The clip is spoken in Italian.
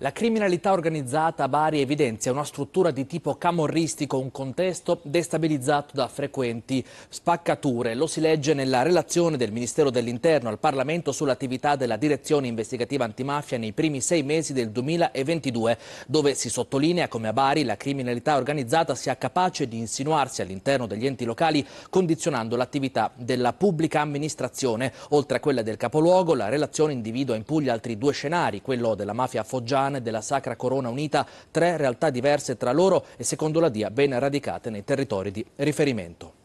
La criminalità organizzata a Bari evidenzia una struttura di tipo camorristico, un contesto destabilizzato da frequenti spaccature. Lo si legge nella relazione del Ministero dell'Interno al Parlamento sull'attività della Direzione Investigativa Antimafia nei primi sei mesi del 2022, dove si sottolinea come a Bari la criminalità organizzata sia capace di insinuarsi all'interno degli enti locali, condizionando l'attività della pubblica amministrazione. Oltre a quella del capoluogo, la relazione individua in Puglia altri due scenari, quello della mafia foggiana Khan della Sacra Corona Unita, tre realtà diverse tra loro e secondo la DIA ben radicate nei territori di riferimento.